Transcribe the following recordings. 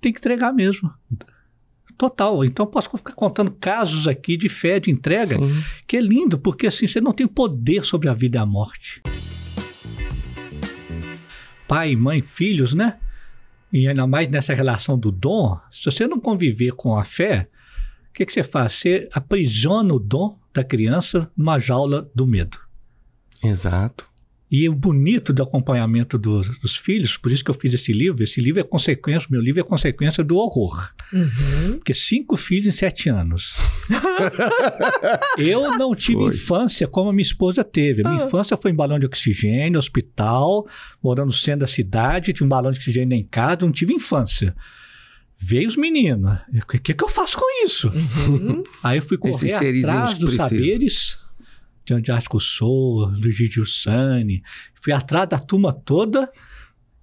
tem que entregar mesmo. Total. Então posso ficar contando casos aqui de fé, de entrega, Sim. que é lindo, porque assim você não tem poder sobre a vida e a morte. Pai, mãe, filhos, né? E ainda mais nessa relação do dom, se você não conviver com a fé, o que, que você faz? Você aprisiona o dom da criança numa jaula do medo. Exato. E o bonito do acompanhamento dos, dos, filhos, por isso que eu fiz esse livro, esse livro é consequência, meu livro é consequência do horror. Uhum. Porque cinco filhos em sete anos. eu não tive foi. infância como a minha esposa teve. Minha ah. infância foi em balão de oxigênio, hospital, morando no centro da cidade, tinha um balão de oxigênio em casa, não tive infância. Veio os meninos. O que, que, eu faço com isso? Uhum. Aí eu fui correr atrás dos saberes de Artico Souza, do Gigi Sani. Fui atrás da turma toda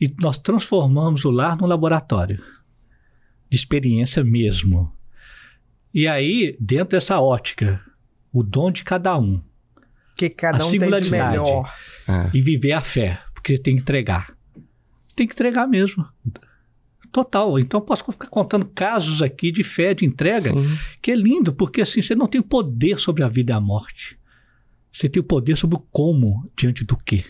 e nós transformamos o lar num laboratório de experiência mesmo. E aí, dentro dessa ótica, o dom de cada um. Que cada um tem de melhor. É. E viver a fé, porque tem que entregar. Tem que entregar mesmo. Total. Então, posso ficar contando casos aqui de fé, de entrega, Sim. que é lindo, porque assim, você não tem poder sobre a vida e a morte. Você tem o poder sobre o como diante do que.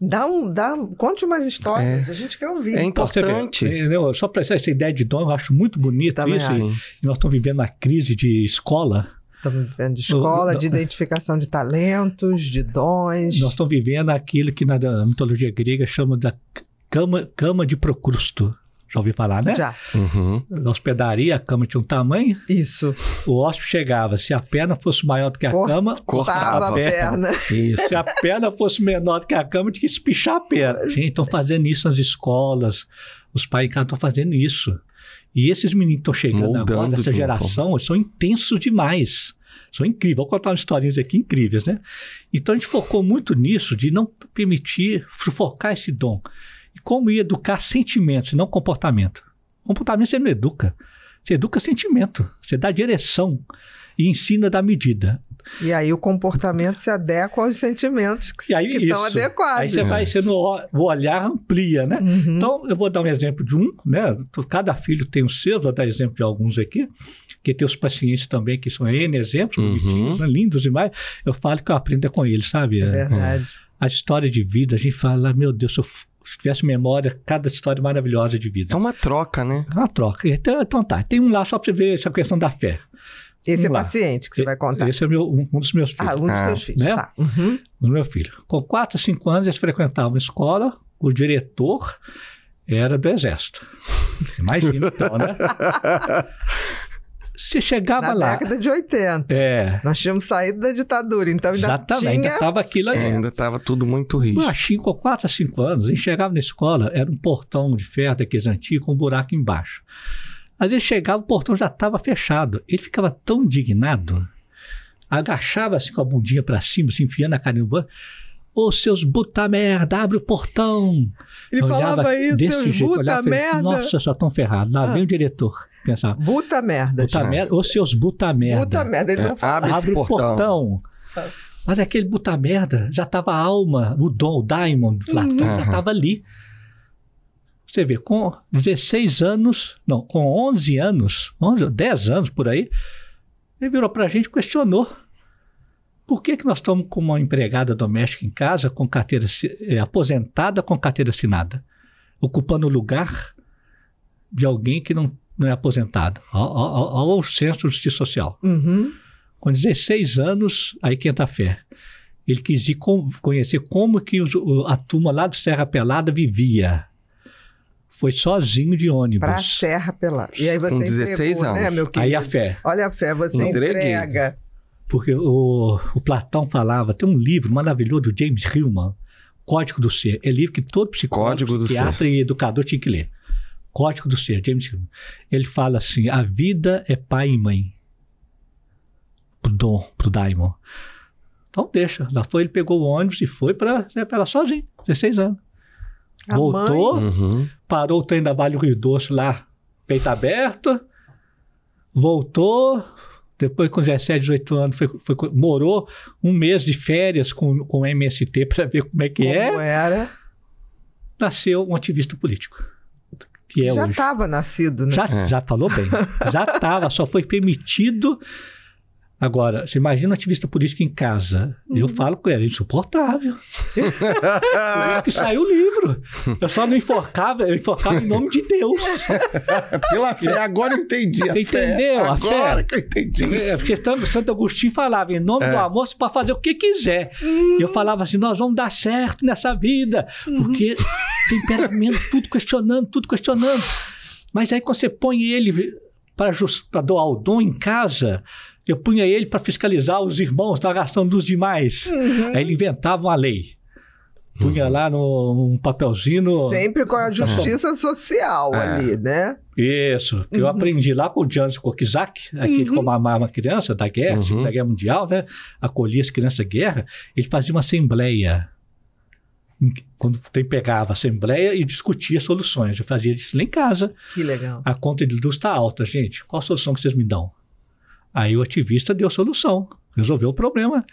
Dá um, dá, um, conte umas histórias, é, a gente quer ouvir. É importante. É, né, só para essa ideia de dom, eu acho muito bonito Também isso. Nós estamos vivendo uma crise de escola. Estamos vivendo de escola, de é. identificação de talentos, de dons. Nós estamos vivendo aquilo que na mitologia grega chama da cama, cama de Procrusto. Já ouvi falar, né? Já. Uhum. Na hospedaria, a cama tinha um tamanho. Isso. O hóspede chegava, se a perna fosse maior do que a Cor cama, cortava a perna. A perna. se a perna fosse menor do que a cama, tinha que espichar a perna. Gente, estão fazendo isso nas escolas, os pais em casa estão fazendo isso. E esses meninos estão chegando Moldando agora, essa geração, são intensos demais. São incríveis. Vou contar umas historinhas aqui incríveis, né? Então a gente focou muito nisso, de não permitir sufocar esse dom. E como educar sentimentos, não comportamento. Comportamento você não educa. Você educa sentimento, você dá direção e ensina da medida. E aí o comportamento se adequa aos sentimentos que, aí, que estão adequados. Aí você vai, você é. no, o olhar amplia, né? Uhum. Então, eu vou dar um exemplo de um, né? Cada filho tem o seu, vou dar exemplo de alguns aqui, que tem os pacientes também, que são N exemplos, uhum. bonitinhos, né? lindos demais. Eu falo que eu aprendo com eles, sabe? É verdade. A história de vida, a gente fala, meu Deus, eu se tivesse memória, cada história maravilhosa de vida. É uma troca, né? É uma troca. Então, então tá, tem um lá só para você ver essa questão da fé. Esse é lá. paciente que você vai contar. Esse é meu, um, um dos meus filhos. Ah, um dos ah. seus filhos, né? tá. Uhum. Do meu filho. Com 4, 5 anos, eles frequentavam escola, o diretor era do exército. Imagina, então, né? Você chegava na lá. Na década de 80. É. Nós tínhamos saído da ditadura, então ainda Exatamente, tinha... ainda estava aquilo ali. É, ainda estava tudo muito rígido. Há cinco, quatro a cinco anos, a gente chegava na escola, era um portão de ferro daqueles antigos com um buraco embaixo. Às vezes chegava, o portão já estava fechado. Ele ficava tão indignado, agachava assim com a bundinha para cima, se enfiando na cara no banco. Ô, seus buta merda, abre o portão. Ele eu falava isso, desse seus jeito, buta olhava, merda. Nossa, só tão ferrado. Lá ah. vem o ah. diretor. Pensava. Buta merda, buta merda. Ô, seus buta merda. Buta merda, ele não é, fala. Abre, abre o portão. portão. Ah. Mas aquele buta merda, já tava a alma, o dom, o diamond, lá, uhum. já tava ali. Você vê, com 16 anos, não, com 11 anos, 11, 10 anos por aí, ele virou pra gente e questionou. Por que, que nós estamos com uma empregada doméstica em casa, com carteira eh, aposentada com carteira assinada, ocupando o lugar de alguém que não, não é aposentado? Olha o Centro de justiça social. Uhum. Com 16 anos, aí quinta fé. Ele quis ir conhecer como que os, a turma lá do Serra Pelada vivia foi sozinho de ônibus. Pra Serra Pelada. E aí você Com 16 entregou, né, anos. Né, meu querido? Aí a fé. Olha a fé, você Entreguei. entrega. Porque o, o Platão falava, tem um livro maravilhoso do James Hillman, Código do Ser. É livro que todo psicólogo, psiquiatra ser. e educador tinha que ler. Código do Ser, James Hillman. Ele fala assim: a vida é pai e mãe. Pro Dom, pro Daimon. Então deixa. Lá foi, ele pegou o ônibus e foi para ela né, sozinho, 16 anos. A Voltou, uhum. parou o trem da Vale do Rio Doce lá, peito aberto. Voltou, depois, com 17, 18 anos, foi, foi, morou um mês de férias com, com o MST para ver como é que como é. Como era? Nasceu um ativista político. Que é já estava nascido, né? Já, é. já falou bem. Já estava, só foi permitido Agora, você imagina um ativista político em casa. Uhum. Eu falo com ele, é insuportável. Por isso que saiu o livro. Eu só não enforcava, eu enforcava em nome de Deus. Pela fé, agora eu entendi. Você entendeu? Fé. Agora que eu entendi. É, porque Santo Agostinho falava em nome é. do amor, você pode fazer o que quiser. Eu uhum. falava assim: nós vamos dar certo nessa vida. Uhum. Porque temperamento, tudo questionando, tudo questionando. Mas aí quando você põe ele para doar o dom em casa eu punha ele para fiscalizar os irmãos estava gastando dos demais. Uhum. Aí ele inventava uma lei. Punha uhum. lá num um papelzinho. Sempre com a tá justiça social é. ali, né? Isso, que uhum. eu aprendi lá com o Janos Kokizak, aquele é uhum. como amava uma criança da guerra, uhum. Tipo, da guerra mundial, né? Acolhia as crianças da guerra, ele fazia uma assembleia quando tem, pegava a assembleia e discutia soluções. Eu fazia isso lá em casa. Que legal. A conta de luz está alta, gente. Qual a solução que vocês me dão? Aí o ativista deu solução, resolveu o problema.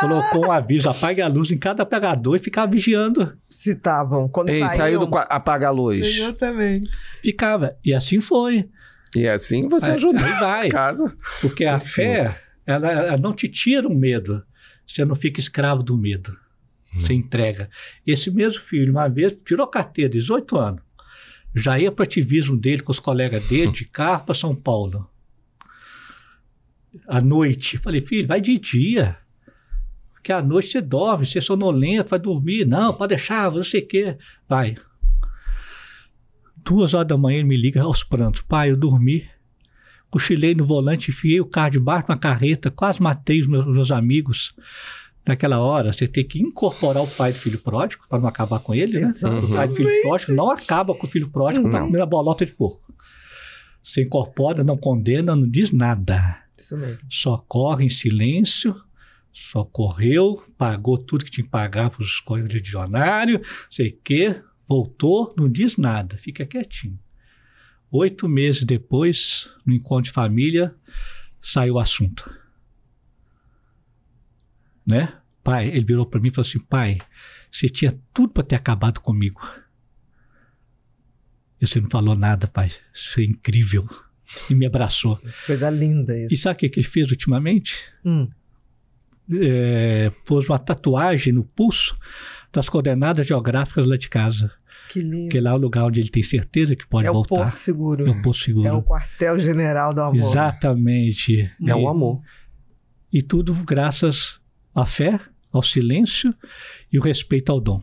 Colocou um aviso, apague a luz em cada apagador e ficava vigiando. Citavam Quando Ei, saiu do apaga a luz. Exatamente. Ficava. E assim foi. E assim você ajudou. vai. Casa. Porque a assim. fé, ela, ela, não te tira o medo. Você não fica escravo do medo. Hum. Você entrega. Esse mesmo filho, uma vez, tirou carteira, 18 anos. Já ia para o ativismo dele com os colegas dele, de carro para São Paulo à noite. Falei, filho, vai de dia. Porque à noite você dorme, você é sonolento, vai dormir. Não, pode deixar, não sei o quê. Vai. Duas horas da manhã ele me liga aos prantos. Pai, eu dormi. Cochilei no volante, enfiei o carro debaixo de uma carreta, quase matei os meus, meus amigos naquela hora, você tem que incorporar o pai do filho pródigo para não acabar com ele, né? O pai do filho pródigo não acaba com o filho pródigo para comer a bolota de porco. Você incorpora, não condena, não diz nada. Isso mesmo. Só corre em silêncio, só correu, pagou tudo que tinha que pagar para os correios de dicionário, sei o quê, voltou, não diz nada, fica quietinho. Oito meses depois, no encontro de família, saiu o assunto. Né? Pai, ele virou para mim e falou assim: pai, você tinha tudo para ter acabado comigo. E você não falou nada, pai. Isso é incrível e me abraçou. Coisa linda isso. E sabe o que ele fez ultimamente? Hum. É, pôs uma tatuagem no pulso das coordenadas geográficas lá de casa. Que lindo. Porque lá é o lugar onde ele tem certeza que pode é voltar. É o Porto Seguro. É o Porto Seguro. É o quartel-general do amor. Exatamente. É o amor. E tudo graças à fé, ao silêncio e o respeito ao dom.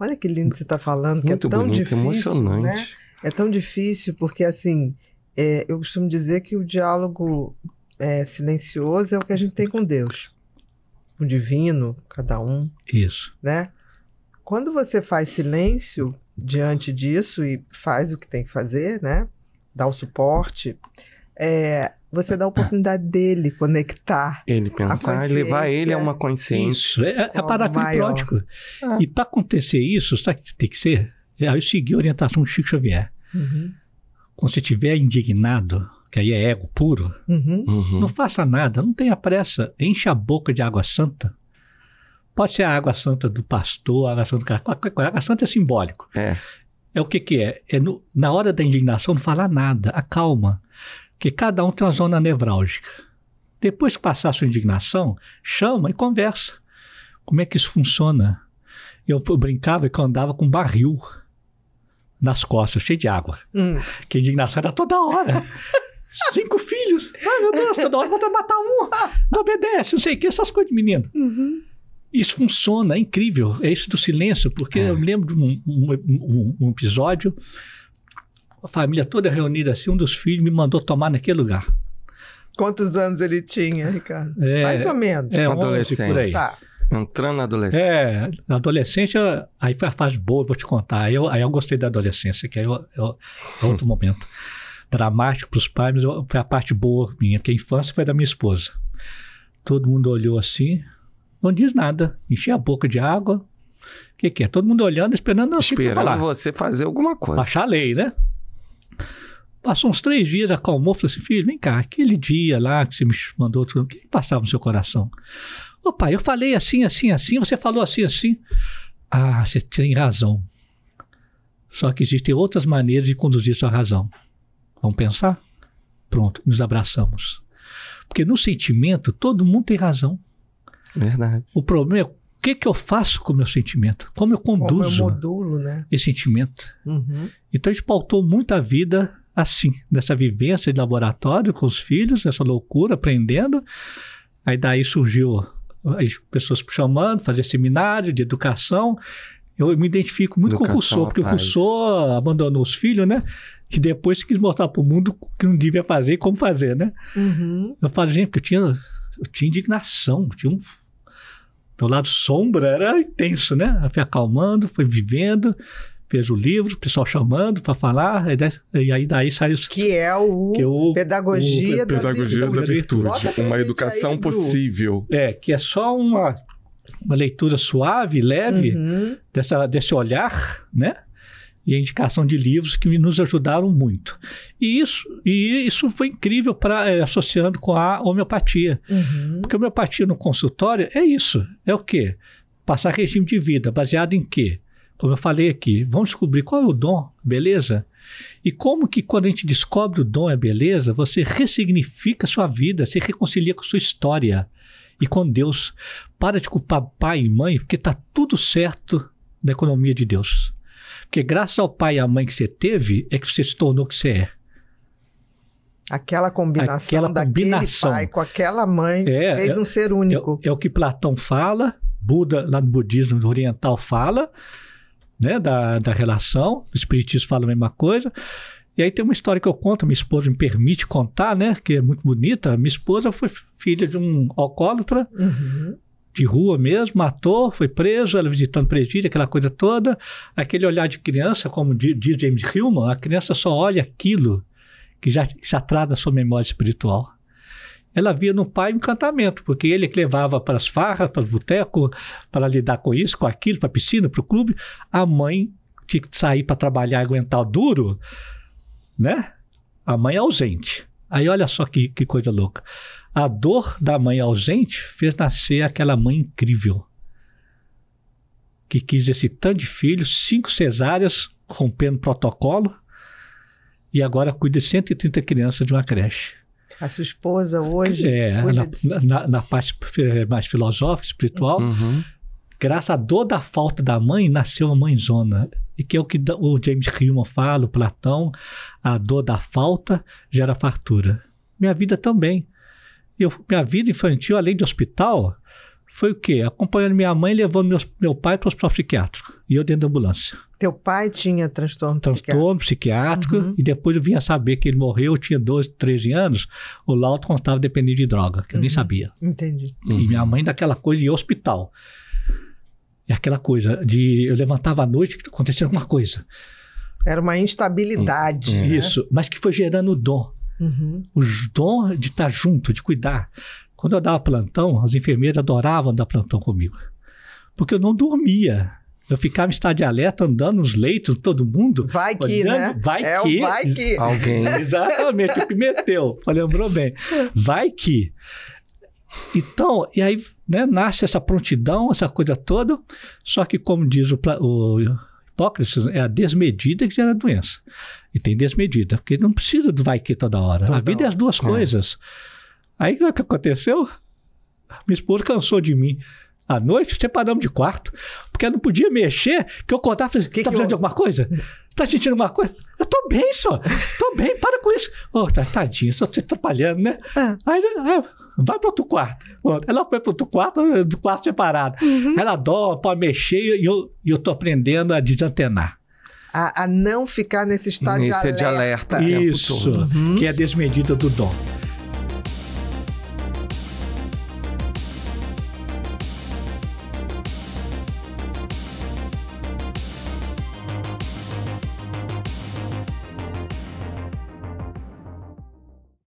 Olha que lindo que você está falando, Muito que é tão bonito, difícil. Né? Emocionante. Né? É tão difícil porque, assim, é, eu costumo dizer que o diálogo é, silencioso é o que a gente tem com Deus, com o divino, cada um. Isso. Né? Quando você faz silêncio diante disso e faz o que tem que fazer, né? Dá o suporte. É, você dá a oportunidade dele conectar. Ele pensar levar ele a uma consciência. Isso, é, é Ah. E para acontecer isso, sabe o que tem que ser? É, aí eu seguir a orientação do Chico Xavier. Uhum quando você estiver indignado, que aí é ego puro, uhum. Uhum. não faça nada, não tenha pressa, enche a boca de água santa. Pode ser a água santa do pastor, a água santa do cara, qualquer coisa. A água santa é simbólico. É, é o que que é? É no, na hora da indignação não falar nada, acalma. Porque cada um tem uma zona nevrálgica. Depois que passar a sua indignação, chama e conversa. Como é que isso funciona? Eu, eu brincava que eu andava com barril nas costas, cheio de água. Hum. Que indignação era toda hora. Cinco filhos. Ai, meu Deus, toda hora vou matar um. Não obedece, não sei o que, essas coisas de menino. Uhum. Isso funciona, é incrível. É isso do silêncio, porque é. eu me lembro de um, um, um, um, episódio, a família toda reunida assim, um dos filhos me mandou tomar naquele lugar. Quantos anos ele tinha, Ricardo? É, Mais ou menos. É, um adolescente. Por aí. Tá. Entrando na adolescência. É, na adolescência, aí foi a fase boa, vou te contar. Aí eu, aí eu gostei da adolescência, que aí eu, eu, é outro hum. momento. Dramático para os pais, mas eu, foi a parte boa minha, porque a infância foi da minha esposa. Todo mundo olhou assim, não diz nada, enchia a boca de água. O que, que é? Todo mundo olhando, esperando, não, esperando você fazer alguma coisa. Baixar a lei, né? Passou uns três dias, acalmou, falou assim, filho, vem cá, aquele dia lá que você me mandou, o que passava no seu coração? Ô pai, eu falei assim, assim, assim, você falou assim, assim. Ah, você tem razão. Só que existem outras maneiras de conduzir sua razão. Vamos pensar? Pronto, nos abraçamos. Porque no sentimento, todo mundo tem razão. Verdade. O problema é o que, que eu faço com o meu sentimento? Como eu conduzo Como eu modulo, né? esse sentimento? Uhum. Então a gente pautou muita vida assim, nessa vivência de laboratório com os filhos, nessa loucura, aprendendo. Aí daí surgiu as pessoas chamando, fazer seminário de educação. Eu me identifico muito educação, com o Rousseau, porque rapaz. o Rousseau abandonou os filhos, né? E depois quis mostrar para o mundo o que não devia fazer e como fazer, né? Uhum. Eu falo, gente, porque eu tinha, eu tinha indignação, tinha um meu lado sombra era intenso, né? Eu fui acalmando, fui vivendo vejo livro, o pessoal chamando para falar, e aí daí sai os... Que é o, que é o Pedagogia, o, da, pedagogia da, da Virtude. Uma educação aí, possível. É, que é só uma, uma leitura suave, leve, uhum. dessa, desse olhar, né? E a indicação de livros que nos ajudaram muito. E isso, e isso foi incrível para é, associando com a homeopatia. Uhum. Porque a homeopatia no consultório é isso. É o quê? Passar regime de vida, baseado em quê? como eu falei aqui, vamos descobrir qual é o dom, beleza? E como que quando a gente descobre o dom é beleza, você ressignifica a sua vida, se reconcilia com a sua história e com Deus. Para de culpar pai e mãe, porque está tudo certo na economia de Deus. Porque graças ao pai e à mãe que você teve, é que você se tornou o que você é. Aquela combinação aquela combinação. pai com aquela mãe é, fez é um é, ser único. É, é, o que Platão fala, Buda lá no budismo oriental fala, né, da, da relação. O Espiritismo fala a mesma coisa. E aí tem uma história que eu conto, minha esposa me permite contar, né? Que é muito bonita. Minha esposa foi filha de um alcoólatra, uhum. de rua mesmo, matou, foi preso, ela visitando presídio, aquela coisa toda. Aquele olhar de criança, como diz James Hillman, a criança só olha aquilo que já, já traz na sua memória espiritual ela via no pai encantamento, porque ele que levava para as farras, para o boteco, para lidar com isso, com aquilo, para a piscina, para o clube. A mãe tinha que sair para trabalhar e aguentar duro, né? A mãe ausente. Aí olha só que, que coisa louca. A dor da mãe ausente fez nascer aquela mãe incrível que quis esse tanto de filhos, cinco cesáreas, rompendo protocolo, e agora cuida de 130 crianças de uma creche a sua esposa hoje. É, hoje é na, Na, na, parte mais filosófica, espiritual, uhum. graças à dor da falta da mãe, nasceu a mãezona. E que é o que o James Hillman fala, o Platão, a dor da falta gera fartura. Minha vida também. Eu, minha vida infantil, além de hospital, foi o quê? Acompanhando minha mãe, levando meu pai para o hospital psiquiátrico. E eu dentro da ambulância. Teu pai tinha transtorno, transtorno psiquiátrico? Transtorno psiquiátrico. Uhum. E depois eu vinha saber que ele morreu, eu tinha 12, 13 anos. O laudo constava dependendo de droga, que uhum. eu nem uhum. sabia. Entendi. Uhum. E minha uhum. mãe daquela coisa em hospital. É aquela coisa de... Eu levantava à noite que acontecia alguma coisa. Era uma instabilidade. Uhum. Né? Isso. Mas que foi gerando o dom. Os dons de estar junto, de cuidar. Quando eu dava plantão, as enfermeiras adoravam dar plantão comigo. Porque eu não dormia. Eu ficava em estado de alerta, andando nos leitos, todo mundo. Vai que, né? olhando, né? Vai é que. vai que. Alguém. Exatamente, o que meteu. Lembrou bem. Vai que. Então, e aí né, nasce essa prontidão, essa coisa toda. Só que, como diz o, o Hipócrates, é a desmedida que gera a doença. E tem desmedida, porque não precisa do vai que toda hora. Toda a vida hora. é as duas é. coisas. Aí o que aconteceu? Minha esposa cansou de mim. À noite, separamos de quarto, porque ela não podia mexer, que eu contava, que tá que fazendo eu... alguma coisa? Tá sentindo alguma coisa? Eu tô bem, só. Tô bem, para com isso. Ô, oh, tadinho, só te atrapalhando, né? Ah. Aí, aí, vai para outro quarto. Ela foi para outro quarto, do quarto separado. Uhum. Ela adora, pode mexer, e eu, eu tô aprendendo a desantenar. A, a, não ficar nesse estado Nesse de alerta. De alerta. Isso, uhum. que é a uhum. desmedida do dom.